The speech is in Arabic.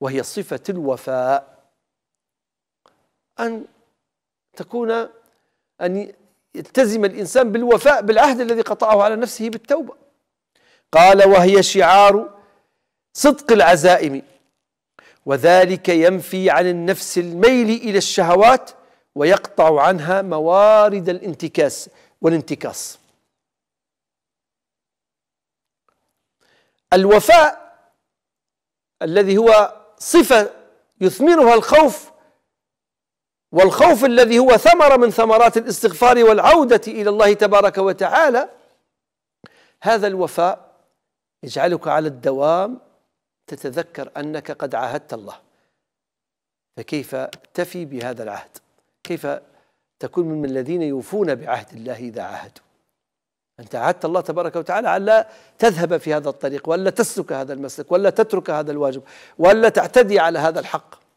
وهي صفة الوفاء أن تكون أن يلتزم الإنسان بالوفاء بالعهد الذي قطعه على نفسه بالتوبة قال وهي شعار صدق العزائم وذلك ينفي عن النفس الميل إلى الشهوات ويقطع عنها موارد الانتكاس والانتكاس الوفاء الذي هو صفة يثمرها الخوف والخوف الذي هو ثمرة من ثمرات الاستغفار والعودة إلى الله تبارك وتعالى هذا الوفاء يجعلك على الدوام تتذكر أنك قد عاهدت الله فكيف تفي بهذا العهد كيف تكون من الذين يوفون بعهد الله إذا عاهدوا أنت عهدت الله تبارك وتعالى ألا تذهب في هذا الطريق وألا تسلك هذا المسلك وألا تترك هذا الواجب وألا تعتدي على هذا الحق